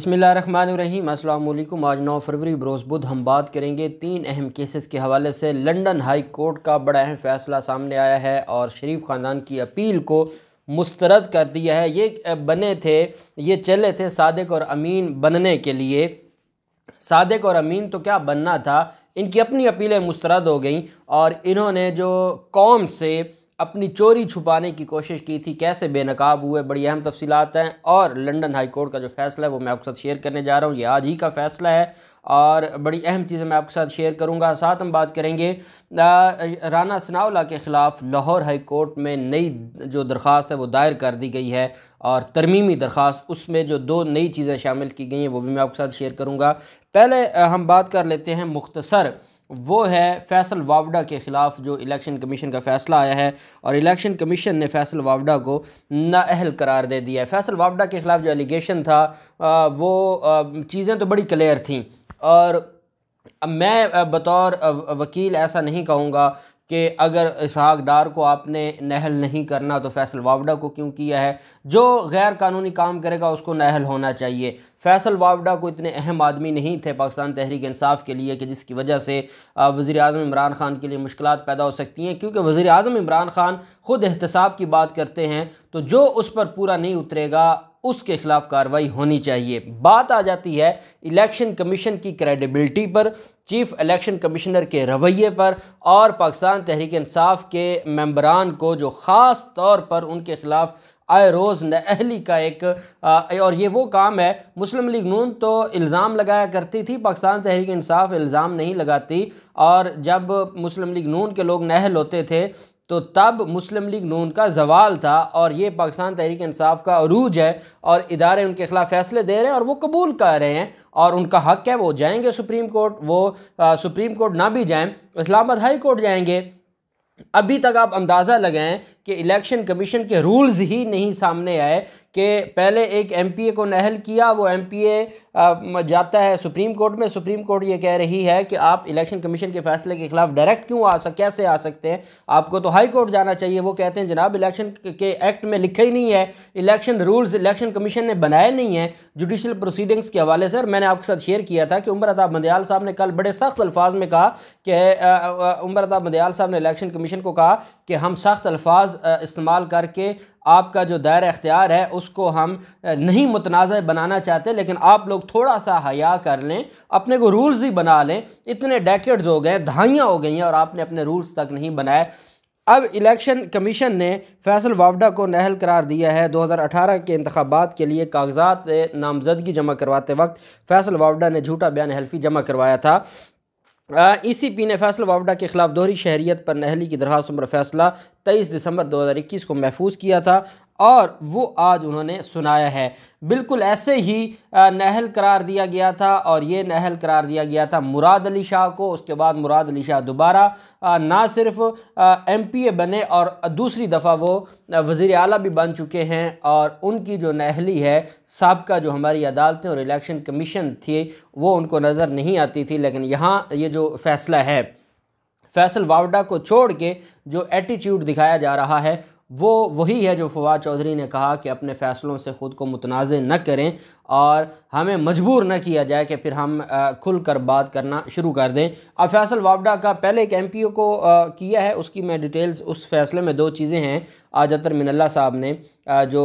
बसमिलीम अल्लाम आज नौ फरवरी बरोज़ बुध हम बात करेंगे तीन अहम केसेस के हवाले से लंदन हाई कोर्ट का बड़ा अहम फ़ैसला सामने आया है और शरीफ ख़ानदान की अपील को मुस्तरद कर दिया है ये बने थे ये चले थे सादक और अमीन बनने के लिए सादक और अमीन तो क्या बनना था इनकी अपनी अपीलें मुस्तरद हो गई और इन्होंने जो कौम से अपनी चोरी छुपाने की कोशिश की थी कैसे बेनकाब हुए बड़ी अहम तफसीत हैं और लंदन हाई कोर्ट का जो फैसला है वो मैं आपके साथ शेयर करने जा रहा हूँ ये आज ही का फैसला है और बड़ी अहम चीज़ें मैं आपके साथ शेयर करूँगा साथ हम बात करेंगे राना सनावला के ख़िलाफ़ लाहौर हाई कोर्ट में नई जो दरख्वास्त है वो दायर कर दी गई है और तरमीमी दरख्वास्त उसमें जो दो नई चीज़ें शामिल की गई हैं वो भी मैं आपके साथ शेयर करूँगा पहले हम बात कर लेते हैं मुख्तसर वो है फैसल वावडा के ख़िलाफ़ जो इलेक्शन कमीशन का फ़ैसला आया है और इलेक्शन कमीशन ने फैसल वावडा को नाअहल करार दे दिया है फैसल वावडा के ख़िलाफ़ जो एलिगेशन था आ, वो चीज़ें तो बड़ी क्लियर थी और मैं बतौर वकील ऐसा नहीं कहूँगा कि अगर इसहाक डार को आपने नहल नहीं करना तो फैसल वावडा को क्यों किया है जो गैर कानूनी काम करेगा उसको नहल होना चाहिए फैसल वावडा को इतने अहम आदमी नहीं थे पाकिस्तान तहरीक इंसाफ के लिए कि जिसकी वजह से वज़ी अजम इमरान ख़ान के लिए मुश्किल पैदा हो सकती हैं क्योंकि वज़ी अजम इमरान ख़ान ख़ुद एहतसाब की बात करते हैं तो जो उस पर पूरा नहीं उतरेगा उसके खिलाफ कार्रवाई होनी चाहिए बात आ जाती है इलेक्शन कमीशन की क्रेडिबिलिटी पर चीफ इलेक्शन कमिश्नर के रवैये पर और पाकिस्तान तहरीक इंसाफ के मेंबरान को जो ख़ास तौर पर उनके ख़िलाफ़ आए रोज़ नहली का एक आ, और ये वो काम है मुस्लिम लीग नून तो इल्ज़ाम लगाया करती थी पाकिस्तान तहरीक इंसाफ इल्ज़ाम नहीं लगाती और जब मुस्लिम लीग नून के लोग नहल होते थे तो तब मुस्लिम लीग नून का जवाल था और ये पाकिस्तान तहरीक इंसाफ का अरूज है और इदारे उनके खिलाफ फैसले दे रहे हैं और वो कबूल कर रहे हैं और उनका हक है वो जाएंगे सुप्रीम कोर्ट वो आ, सुप्रीम कोर्ट ना भी जाएं इस्लामाबाद हाई कोर्ट जाएंगे अभी तक आप अंदाज़ा लगाएं कि इलेक्शन कमीशन के रूल्स ही नहीं सामने आए कि पहले एक एमपीए को नहल किया वो एमपीए जाता है सुप्रीम कोर्ट में सुप्रीम कोर्ट ये कह रही है कि आप इलेक्शन कमीशन के फैसले के खिलाफ डायरेक्ट क्यों आ सक कैसे आ सकते हैं आपको तो हाई कोर्ट जाना चाहिए वो कहते हैं जनाब इलेक्शन के एक्ट में लिखा ही नहीं है इलेक्शन रूल्स इलेक्शन कमीशन ने बनाए नहीं है जुडिशल प्रोसीडिंग्स के हवाले से मैंने आपके साथ शेयर किया था कि उम्र अताब मंदयाल साहब ने कल बड़े सख्त अल्फाज में कहा कि उम्र अताब मंदयाल साहब ने इलेक्शन कमीशन को कहा कि हम सख्त अल्फाज इस्तेमाल करके आपका जो दायरा अख्तियार है उसको हम नहीं मुतनाज़ बनाना चाहते लेकिन आप लोग थोड़ा सा हया कर लें अपने को रूल्स ही बना लें इतने डैकेट्स हो गए धाइयाँ हो गई हैं और आपने अपने रूल्स तक नहीं बनाए अब इलेक्शन कमीशन ने फैसल वावडा को नहल करार दिया है 2018 के इंतबात के लिए कागजात नामजदगी जमा करवाते वक्त फैसल वावडा ने झूठा बयान हल्फी जमा करवाया था ई सी पी ने फैसल वावडा के खिलाफ दोहरी शहरीत पर नहली की दरख्वास्त उम्र फैसला तेईस दिसंबर 2021 को महफूज किया था और वो आज उन्होंने सुनाया है बिल्कुल ऐसे ही नहल करार दिया गया था और ये नहल करार दिया गया था मुराद अली शाह को उसके बाद मुराद अली शाह दोबारा ना सिर्फ एम पी ए बने और दूसरी दफ़ा वो वज़ी अली भी बन चुके हैं और उनकी जो नहली है सबका जो हमारी अदालतें और इलेक्शन कमीशन थी वो उनको नज़र नहीं आती थी लेकिन यहाँ ये जो फ़ैसला है फैसल वावडा को छोड़ के जो एटीट्यूड दिखाया जा रहा है वो वही है जो फवाद चौधरी ने कहा कि अपने फ़ैसलों से ख़ुद को मुतनाज़ न करें और हमें मजबूर न किया जाए कि फिर हम खुल कर बात करना शुरू कर दें अब फैसल वावडा का पहले एक एम पी ओ को किया है उसकी मैं डिटेल्स उस फैसले में दो चीज़ें हैं आज अतर मिनल्ला साहब ने जो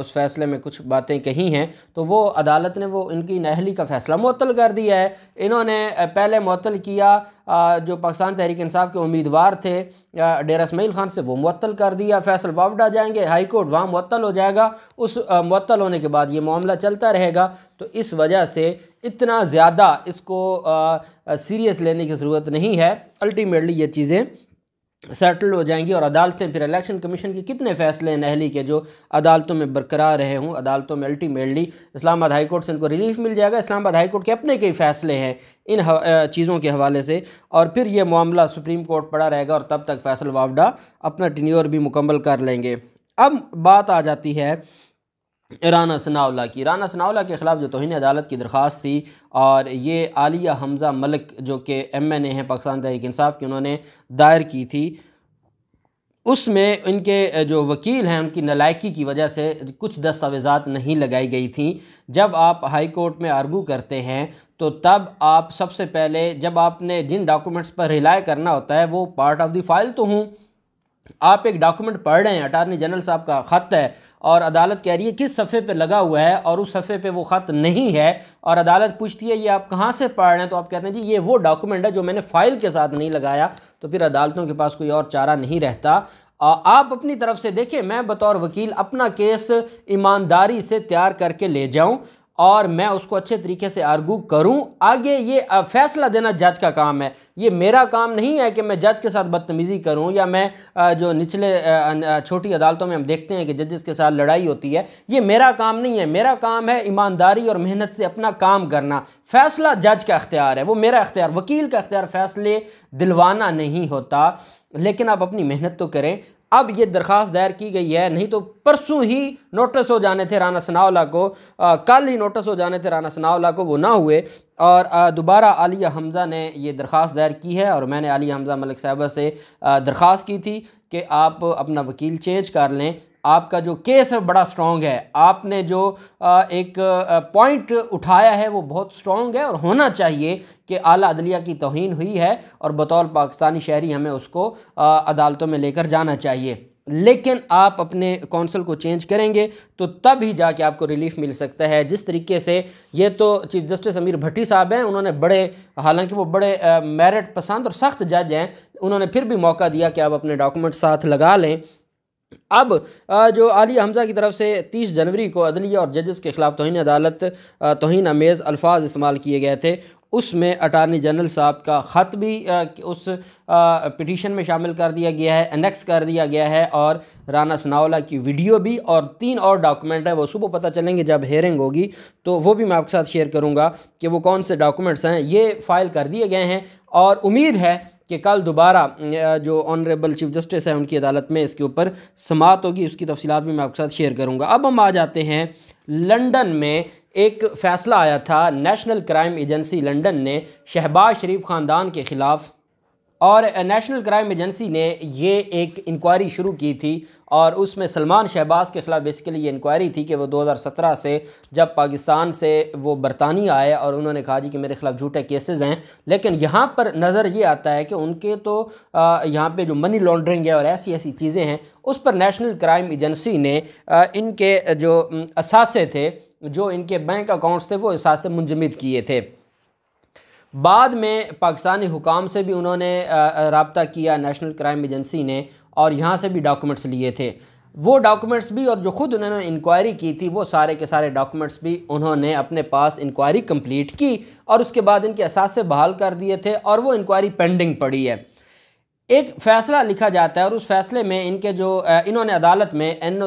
उस फैसले में कुछ बातें कही हैं तो वो अदालत ने वो इनकी नहली का फ़ैसला मअतल कर दिया है इन्होंने पहले मअतल किया जो पाकिस्तान तहरीक इंसाफ के उम्मीदवार थे डेरा इसमाइल खान से वो मअतल कर दिया फैसल वावडा जाएंगे हाई कोर्ट वहाँ मअतल हो जाएगा उस मअतल होने के बाद ये मामला चलता रहे रहेगा तो इस वजह से इतना ज़्यादा इसको सीरियस लेने की ज़रूरत नहीं है अल्टीमेटली ये चीज़ें सेटल हो जाएंगी और अदालतें फिर इलेक्शन कमीशन के कितने फैसले नहली के जो अदालतों में बरकरार रहे हूँ अदालतों में अल्टीमेटली इस्लामाबाद हाई कोर्ट से इनको रिलीफ मिल जाएगा इस्लामाबाद हाई कोर्ट के अपने कई फैसले हैं इन चीज़ों के हवाले से और फिर ये मामला सुप्रीम कोर्ट पड़ा रहेगा और तब तक फैसल वावडा अपना टनियोर भी मुकम्मल कर लेंगे अब बात आ जाती है राना सनावला की राना सनावला के ख़िलाफ़ जो तोहनी अदालत की दरख्वास्त थी और ये आलिया हमज़ा मलिक जो कि एम एन ए हैं पाकिस्तान तहरीक इंसाफ की उन्होंने दायर की थी उसमें इनके जो वकील हैं उनकी नलायकी की वजह से कुछ दस्तावेज़ात नहीं लगाई गई थी जब आप हाई कोर्ट में आर्गू करते हैं तो तब आप सबसे पहले जब आपने जिन डॉक्यूमेंट्स पर रिलाय करना होता है वो पार्ट ऑफ द फाइल तो हूँ आप एक डॉक्यूमेंट पढ़ रहे हैं अटारनी जनरल साहब का ख़त है और अदालत कह रही है किस सफ़े पे लगा हुआ है और उस सफ़े पे वो ख़त नहीं है और अदालत पूछती है ये आप कहाँ से पढ़ रहे हैं तो आप कहते हैं जी ये वो डॉक्यूमेंट है जो मैंने फ़ाइल के साथ नहीं लगाया तो फिर अदालतों के पास कोई और चारा नहीं रहता आप अपनी तरफ से देखिए मैं बतौर वकील अपना केस ईमानदारी से तैयार करके ले जाऊँ और मैं उसको अच्छे तरीके से आर्गू करूं आगे ये फैसला देना जज का काम है ये मेरा काम नहीं है कि मैं जज के साथ बदतमीज़ी करूं या मैं जो निचले छोटी अदालतों में हम देखते हैं कि जजेस के साथ लड़ाई होती है ये मेरा काम नहीं है मेरा काम है ईमानदारी और मेहनत से अपना काम करना फैसला जज का अख्तियार है वो मेरा अख्तियार वकील का अख्तियार फैसले दिलवाना नहीं होता लेकिन आप अपनी मेहनत तो करें अब ये दरख्वास्त दायर की गई है नहीं तो परसों ही नोटिस हो जाने थे राना सनावला को आ, कल ही नोटिस हो जाने थे राना सनावला को वो ना हुए और दोबारा आलिया हमज़ा ने ये दरख्वास्त दायर की है और मैंने आलिया हमज़ा मलिक साहबा से दरख्वास्त की थी कि आप अपना वकील चेंज कर लें आपका जो केस है बड़ा स्ट्रॉन्ग है आपने जो एक पॉइंट उठाया है वो बहुत स्ट्रॉन्ग है और होना चाहिए कि आला अदलिया की तोहन हुई है और बतौर पाकिस्तानी शहरी हमें उसको अदालतों में लेकर जाना चाहिए लेकिन आप अपने कौंसल को चेंज करेंगे तो तब ही जाके आपको रिलीफ मिल सकता है जिस तरीके से ये तो चीफ जस्टिस अमीर भट्टी साहब हैं उन्होंने बड़े हालांकि वो बड़े मेरिट पसंद और सख्त जज हैं उन्होंने फिर भी मौका दिया कि आप अपने डॉक्यूमेंट साथ लगा लें अब जो अली हमज़ा की तरफ से 30 जनवरी को अदलिया और जजेस के ख़िलाफ़ तोहन अदालत तोहन अमेज़ अल्फाज इस्तेमाल किए गए थे उसमें अटारनी जनरल साहब का ख़त भी उस पिटीशन में शामिल कर दिया गया है एनेक्स कर दिया गया है और राना सनावला की वीडियो भी और तीन और डॉक्यूमेंट हैं वो सुबह पता चलेंगे जब हेयरिंग होगी तो वो भी मैं आपके साथ शेयर करूँगा कि वो कौन से डॉक्यूमेंट्स हैं ये फ़ाइल कर दिए गए हैं और उम्मीद है कि कल दोबारा जो ऑनरेबल चीफ जस्टिस है उनकी अदालत में इसके ऊपर समात होगी उसकी तफसीत भी मैं आपके साथ शेयर करूँगा अब हम आ जाते हैं लंडन में एक फ़ैसला आया था नेशनल क्राइम एजेंसी लंडन ने शहबाज शरीफ ख़ानदान के ख़िलाफ़ और नेशनल क्राइम एजेंसी ने ये एक इंक्वायरी शुरू की थी और उसमें सलमान शहबाज के ख़िलाफ़ बेसिकली ये इंक्वायरी थी कि वो 2017 से जब पाकिस्तान से वो बरतानिया आए और उन्होंने कहा जी कि मेरे ख़िलाफ़ झूठे केसेस हैं लेकिन यहाँ पर नज़र ये आता है कि उनके तो यहाँ पे जो मनी लॉन्ड्रिंग है और ऐसी ऐसी चीज़ें हैं उस पर नेशनल क्राइम एजेंसी ने इनके जो असासे थे जो इनके बैंक अकाउंट्स थे वो असासे मुंजमद किए थे बाद में पाकिस्तानी हुकाम से भी उन्होंने रबता किया नेशनल क्राइम एजेंसी ने और यहाँ से भी डॉक्यूमेंट्स लिए थे वो डॉक्यूमेंट्स भी और जो ख़ुद उन्होंने इंक्वायरी की थी वो सारे के सारे डॉक्यूमेंट्स भी उन्होंने अपने पास इंक्वायरी कंप्लीट की और उसके बाद इनके असासे बहाल कर दिए थे और वो इंक्वायरी पेंडिंग पड़ी है एक फ़ैसला लिखा जाता है और उस फैसले में इनके जो इन्होंने अदालत में एन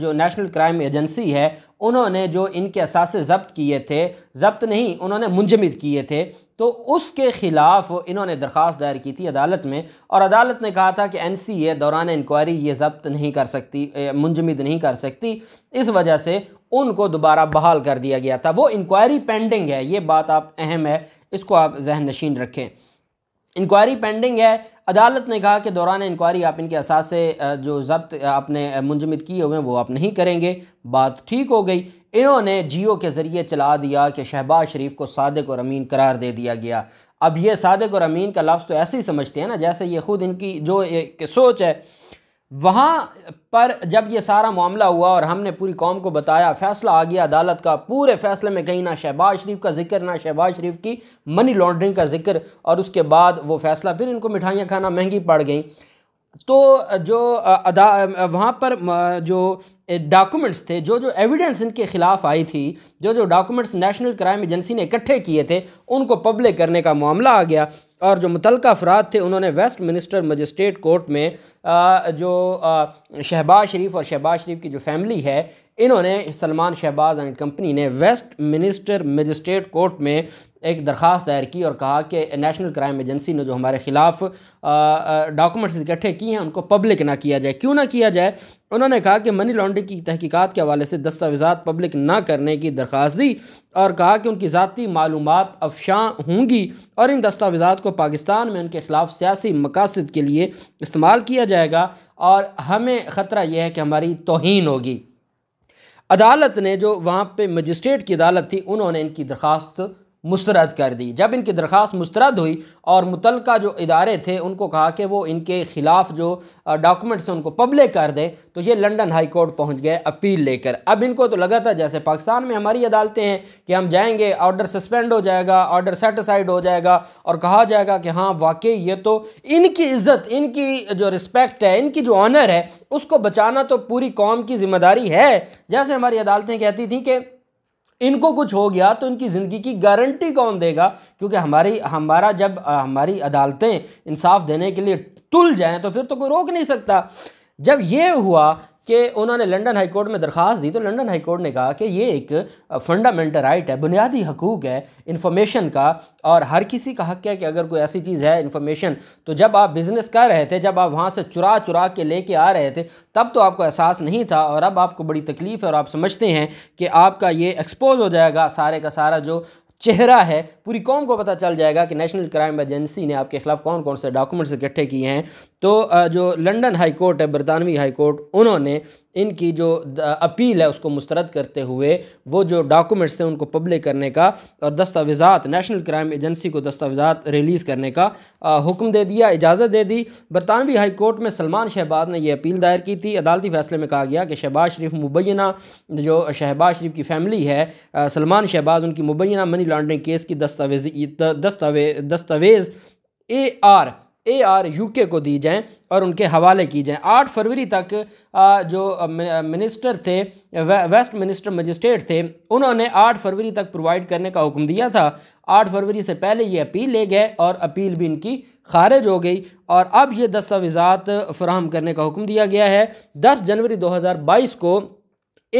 जो नेशनल क्राइम एजेंसी है उन्होंने जो इनके असासे जब्त किए थे जब्त नहीं उन्होंने मुंजमद किए थे तो उसके ख़िलाफ़ इन्होंने दरख्वास्त दायर की थी अदालत में और अदालत ने कहा था कि एन सी ए दौरान इंक्वायरी ये जब्त नहीं कर सकती मुंजमद नहीं कर सकती इस वजह से उनको दोबारा बहाल कर दिया गया था वो इंक्वायरी पेंडिंग है ये बात आप अहम है इसको आप जहन नशीन रखें इंक्वायरी पेंडिंग है अदालत ने कहा कि दौरान इंक्वायरी आप इनके असासे जो जब्त आपने मुंजमद किए हुए हैं वो आप नहीं करेंगे बात ठीक हो गई इन्होंने जियो के ज़रिए चला दिया कि शहबाज शरीफ को सादक और अमीन करार दे दिया गया अब ये सादक और अमीन का लफ्ज़ तो ऐसे ही समझते हैं ना जैसे ये ख़ुद इनकी जो सोच है वहाँ पर जब ये सारा मामला हुआ और हमने पूरी कौम को बताया फैसला आ गया अदालत का पूरे फैसले में कहीं ना शहबाज शरीफ का जिक्र ना शहबाज शरीफ की मनी लॉन्ड्रिंग का जिक्र और उसके बाद वो फैसला फिर इनको मिठाइयाँ खाना महंगी पड़ गई तो जो अदा वहाँ पर जो डॉक्यूमेंट्स थे जो जो एविडेंस इनके ख़िलाफ़ आई थी जो जो डॉक्यूमेंट्स नेशनल क्राइम एजेंसी ने इकट्ठे किए थे उनको पब्लिक करने का मामला आ गया और जो मुतल अफराद थे उन्होंने वेस्ट मिनिस्टर मजिस्ट्रेट कोर्ट में जो शहबाज शरीफ और शहबाज शरीफ की जो फैमिली है इन्होंने सलमान शहबाज एंड कंपनी ने वेस्ट मिनिस्टर मजिस्ट्रेट कोर्ट में एक दरख्वास्त दायर की और कहा कि नेशनल क्राइम एजेंसी ने जो हमारे ख़िलाफ़ डॉक्यूमेंट्स इकट्ठे किए हैं उनको पब्लिक ना किया जाए क्यों ना किया जाए उन्होंने कहा कि मनी लॉन्ड्रिंग की तहकीकात के हवाले से दस्तावेजा पब्लिक ना करने की दरख्वास्त दी और कहा कि उनकी ज़ाती मालूम अफशां होंगी और इन दस्तावेजा को पाकिस्तान में उनके ख़िलाफ़ सियासी मकासद के लिए इस्तेमाल किया जाएगा और हमें ख़तरा यह है कि हमारी तोहन होगी अदालत ने जो वहाँ पे मजिस्ट्रेट की अदालत थी उन्होंने इनकी दरख्वास्त मुस्रद कर दी जब इनकी दरख्वास्त मुस्रद हुई और मुतल जो इदारे थे उनको कहा कि वो इनके ख़िलाफ़ जो डॉक्यूमेंट्स हैं उनको पब्लिक कर दें तो ये लंडन हाई कोर्ट पहुँच गए अपील लेकर अब इनको तो लगा था जैसे पाकिस्तान में हमारी अदालतें हैं कि हम जाएंगे ऑर्डर सस्पेंड हो जाएगा ऑर्डर सेटिसाइड हो जाएगा और कहा जाएगा कि हाँ वाकई ये तो इनकी इज़्ज़त इनकी जो रिस्पेक्ट है इनकी जो ऑनर है उसको बचाना तो पूरी कौम की जिम्मेदारी है जैसे हमारी अदालतें कहती थी कि इनको कुछ हो गया तो इनकी ज़िंदगी की गारंटी कौन देगा क्योंकि हमारी हमारा जब हमारी अदालतें इंसाफ देने के लिए तुल जाएँ तो फिर तो कोई रोक नहीं सकता जब ये हुआ कि उन्होंने लंदन हाई कोर्ट में दरख्वास्त दी तो लंदन हाई कोर्ट ने कहा कि ये एक फंडामेंटल राइट है बुनियादी हकूक़ है इन्फॉर्मेशन का और हर किसी का हक है कि अगर कोई ऐसी चीज़ है इन्फॉर्मेशन तो जब आप बिज़नेस कर रहे थे जब आप वहाँ से चुरा चुरा के लेके आ रहे थे तब तो आपको एहसास नहीं था और अब आपको बड़ी तकलीफ़ है और आप समझते हैं कि आपका ये एक्सपोज हो जाएगा सारे का सारा जो चेहरा है पूरी कौम को पता चल जाएगा कि नेशनल क्राइम एजेंसी ने आपके खिलाफ कौन कौन से डॉक्यूमेंट्स इकट्ठे किए हैं तो जो लंदन हाई कोर्ट है बरतानवी हाई कोर्ट उन्होंने इनकी जो अपील है उसको मुस्तरद करते हुए वो जो डॉक्यूमेंट्स थे उनको पब्लिक करने का और दस्तावेज़ात नेशनल क्राइम एजेंसी को दस्तावेज़ात रिलीज़ करने का हुक्म दे दिया इजाज़त दे दी बरतानवी हाई कोर्ट में सलमान शहबाज ने यह अपील दायर की थी अदालती फ़ैसले में कहा गया कि शहबाज शरीफ मुबैना जो शहबाज शरीफ की फैमिली है सलमान शहबाज उनकी मुबैना मनी लॉन्ड्रिंग केस की दस्तावेज दस्तावेज दस्तावेज़ ए आर ए आर के को दी जाएँ और उनके हवाले की जाएँ आठ फरवरी तक जो मिनिस्टर थे वेस्ट मिनिस्टर मजिस्ट्रेट थे उन्होंने आठ फरवरी तक प्रोवाइड करने का हुक्म दिया था आठ फरवरी से पहले ये अपील ले गए और अपील भी इनकी खारिज हो गई और अब ये दस्तावेज़ात फ़राहम करने का हुक्म दिया गया है दस जनवरी दो हज़ार बाईस को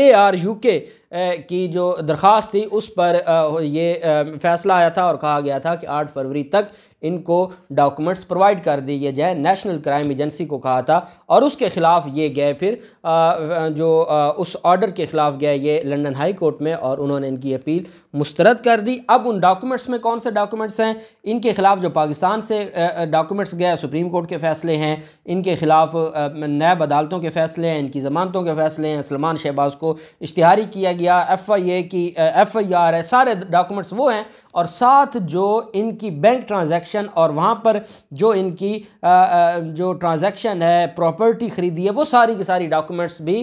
ए आर यू के की जो दरख्वास्त थी उस पर ये फैसला आया था और कहा गया था कि आठ फरवरी तक इनको डॉक्यूमेंट्स प्रोवाइड कर दिए जाए नेशनल क्राइम एजेंसी को कहा था और उसके ख़िलाफ़ ये गए फिर जो उस ऑर्डर के ख़िलाफ़ गए ये लंदन हाई कोर्ट में और उन्होंने इनकी अपील मुस्तरद कर दी अब उन डॉक्यूमेंट्स में कौन से डॉक्यूमेंट्स हैं इनके ख़िलाफ़ जो पाकिस्तान से डॉक्यूमेंट्स गए सुप्रीम कोर्ट के फ़ैसले हैं इनके ख़िलाफ़ नैब अदालतों के फ़ैसले हैं इनकी ज़मानतों के फ़ैसले हैं सलमान शहबाज को इश्तहारी किया गया एफ आई ए की एफ आई आर है सारे डॉक्यूमेंट्स वो हैं और साथ जो इनकी बैंक ट्रांजैक्शन और वहाँ पर जो इनकी आ, आ, जो ट्रांजैक्शन है प्रॉपर्टी ख़रीदी है वो सारी की सारी डॉक्यूमेंट्स भी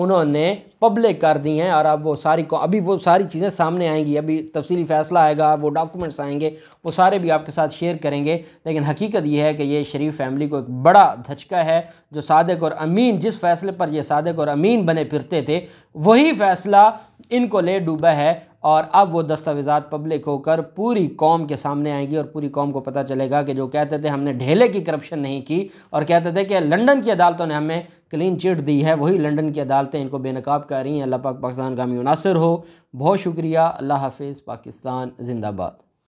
उन्होंने पब्लिक कर दी हैं और अब वो सारी को अभी वो सारी चीज़ें सामने आएंगी अभी तफसली फ़ैसला आएगा वो डॉक्यूमेंट्स आएंगे वो सारे भी आपके साथ शेयर करेंगे लेकिन हकीकत यह है कि ये शरीफ फैमिली को एक बड़ा धचका है जो सादक और अमीन जिस फैसले पर ये सादक और अमीन बने फिरते थे वही फ़ैसला इनको ले डूबा है और अब वो दस्तावेजात पब्लिक होकर पूरी कौम के सामने आएंगी और पूरी कौम को पता चलेगा कि जो कहते थे हमने ढेले की करप्शन नहीं की और कहते थे कि लंदन की अदालतों ने हमें क्लीन चिट दी है वही लंदन की अदालतें इनको बेनकाब कर रही हैं अल्लाह पाक पाकिस्तान का मुनासर हो बहुत शुक्रिया अल्लाह हाफिज़ पाकिस्तान जिंदाबाद